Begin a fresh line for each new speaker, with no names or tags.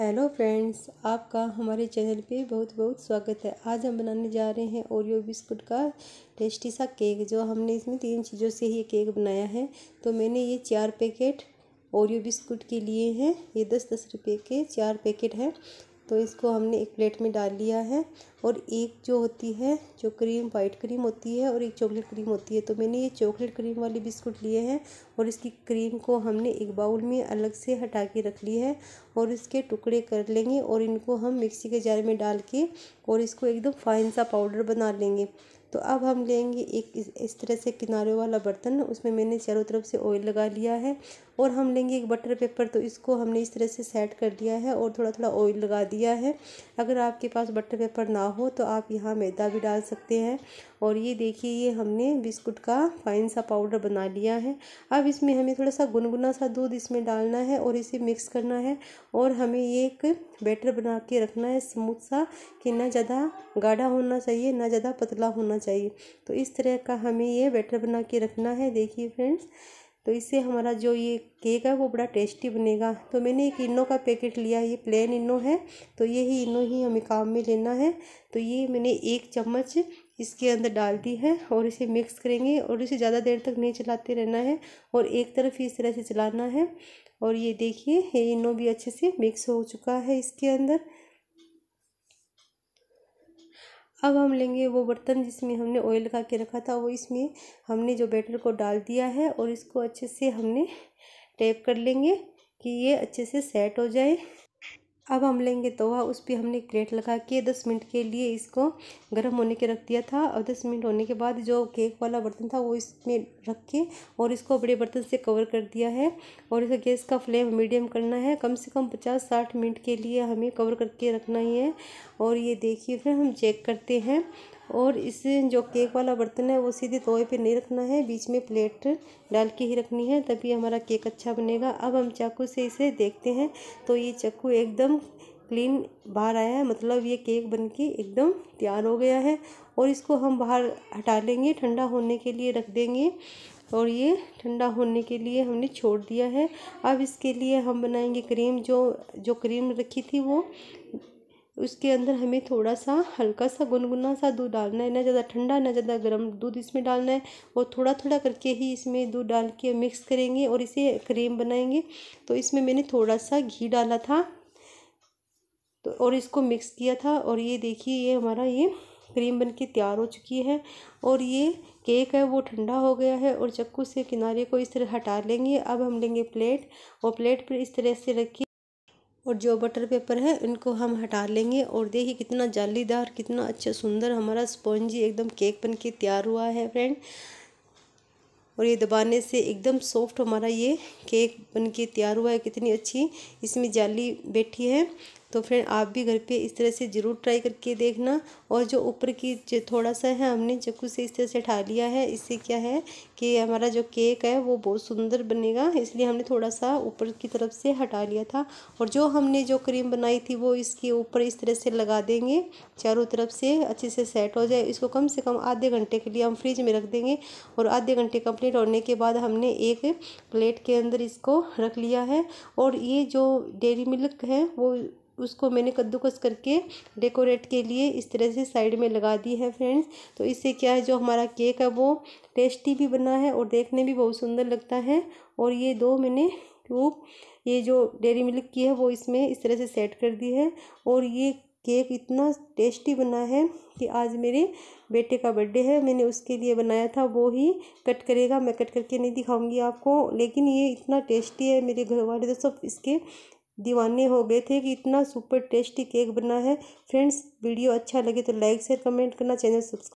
hello friends आपका हमारे channel पे बहुत बहुत स्वागत है आज हम बनाने जा रहे हैं ओरियो बिस्कुट का टेस्टी सा केक जो हमने इसमें तीन चीज़ों से ही केक बनाया है तो मैंने ये चार पैकेट ओरियो बिस्कुट के लिए हैं ये दस दस रुपये के चार पैकेट हैं तो इसको हमने एक प्लेट में डाल लिया है और एक जो होती है जो क्रीम वाइट क्रीम होती है और एक चॉकलेट क्रीम होती है तो मैंने ये चॉकलेट क्रीम वाले बिस्कुट लिए हैं और इसकी क्रीम को हमने एक बाउल में अलग से हटा के रख ली है और इसके टुकड़े कर लेंगे और इनको हम मिक्सी के जार में डाल के और इसको एकदम फाइन सा पाउडर बना लेंगे तो अब हम लेंगे एक इस, तरह से किनारे वाला बर्तन उसमें मैंने चारों तरफ से ऑयल लगा लिया है और हम लेंगे एक बटर पेपर तो इसको हमने इस तरह से सेट कर लिया है और थोड़ा थोड़ा ऑयल लगा दिया है अगर आपके पास बटर पेपर ना हो तो आप यहाँ मैदा भी डाल सकते हैं और ये देखिए ये हमने बिस्कुट का फाइन सा पाउडर बना लिया है अब इसमें हमें थोड़ा सा गुनगुना सा दूध इसमें डालना है और इसे मिक्स करना है और हमें ये एक बैटर बना के रखना है स्मूथ सा कि ना ज़्यादा गाढ़ा होना चाहिए ना ज़्यादा पतला होना चाहिए तो इस तरह का हमें ये बैटर बना के रखना है देखिए फ्रेंड्स तो इससे हमारा जो ये केक है वो बड़ा टेस्टी बनेगा तो मैंने एक इनो का पैकेट लिया ये प्लेन इनो है तो ये ही इनो ही हमें काम में लेना है तो ये मैंने एक चम्मच इसके अंदर डाल दी है और इसे मिक्स करेंगे और इसे ज़्यादा देर तक नहीं चलाते रहना है और एक तरफ ही इस तरह से चलाना है और ये देखिए ये इनो भी अच्छे से मिक्स हो चुका है इसके अंदर अब हम लेंगे वो बर्तन जिसमें हमने ऑयल लगा के रखा था वो इसमें हमने जो बैटर को डाल दिया है और इसको अच्छे से हमने टैप कर लेंगे कि ये अच्छे से सेट हो जाए अब हम लेंगे तवा उस पर हमने क्रेट लगा के दस मिनट के लिए इसको गर्म होने के रख दिया था और दस मिनट होने के बाद जो केक वाला बर्तन था वो इसमें रख के और इसको बड़े बर्तन से कवर कर दिया है और इसे गैस का फ्लेम मीडियम करना है कम से कम पचास साठ मिनट के लिए हमें कवर करके रखना ही है और ये देखिए फिर हम चेक करते हैं और इस जो केक वाला बर्तन है वो सीधे तोए पे नहीं रखना है बीच में प्लेट डाल के ही रखनी है तभी हमारा केक अच्छा बनेगा अब हम चाकू से इसे देखते हैं तो ये चाकू एकदम क्लीन बाहर आया है मतलब ये केक बन के एकदम तैयार हो गया है और इसको हम बाहर हटा लेंगे ठंडा होने के लिए रख देंगे और ये ठंडा होने के लिए हमने छोड़ दिया है अब इसके लिए हम बनाएंगे क्रीम जो जो क्रीम रखी थी वो उसके अंदर हमें थोड़ा सा हल्का सा गुनगुना सा दूध डालना है ना ज़्यादा ठंडा ना ज़्यादा गर्म दूध इसमें डालना है और थोड़ा थोड़ा करके ही इसमें दूध डाल के मिक्स करेंगे और इसे क्रीम बनाएंगे तो इसमें मैंने थोड़ा सा घी डाला था तो और इसको मिक्स किया था और ये देखिए ये हमारा ये क्रीम बन के तैयार हो चुकी है और ये केक है वो ठंडा हो गया है और चक्कू से किनारे को इस तरह हटा लेंगे अब हम लेंगे प्लेट और प्लेट पर इस तरह से रखिए और जो बटर पेपर है इनको हम हटा लेंगे और देखिए कितना जालीदार कितना अच्छा सुंदर हमारा स्पॉन्जी एकदम केक बन के तैयार हुआ है फ्रेंड और ये दबाने से एकदम सॉफ्ट हमारा ये केक बन के तैयार हुआ है कितनी अच्छी इसमें जाली बैठी है तो फ्रेंड आप भी घर पे इस तरह से ज़रूर ट्राई करके देखना और जो ऊपर की जो थोड़ा सा है हमने चक्कू से इस तरह से ठा लिया है इससे क्या है कि हमारा जो केक है वो बहुत सुंदर बनेगा इसलिए हमने थोड़ा सा ऊपर की तरफ से हटा लिया था और जो हमने जो क्रीम बनाई थी वो इसके ऊपर इस तरह से लगा देंगे चारों तरफ से अच्छे से सेट हो जाए इसको कम से कम आधे घंटे के लिए हम फ्रिज में रख देंगे और आधे घंटे कंप्लीट होने के बाद हमने एक प्लेट के अंदर इसको रख लिया है और ये जो डेयरी मिल्क है वो उसको मैंने कद्दूकस करके डेकोरेट के लिए इस तरह से साइड में लगा दी है फ्रेंड्स तो इससे क्या है जो हमारा केक है वो टेस्टी भी बना है और देखने भी बहुत सुंदर लगता है और ये दो मैंने ट्यूब ये जो डेरी मिल्क की है वो इसमें इस तरह से सेट कर दी है और ये केक इतना टेस्टी बना है कि आज मेरे बेटे का बर्थडे है मैंने उसके लिए बनाया था वो ही कट करेगा मैं कट करके नहीं दिखाऊंगी आपको लेकिन ये इतना टेस्टी है मेरे घर वाले तो सब इसके दीवाने हो गए थे कि इतना सुपर टेस्टी केक बना है फ्रेंड्स वीडियो अच्छा लगे तो लाइक शेयर कमेंट करना चैनल सब्सक्राइब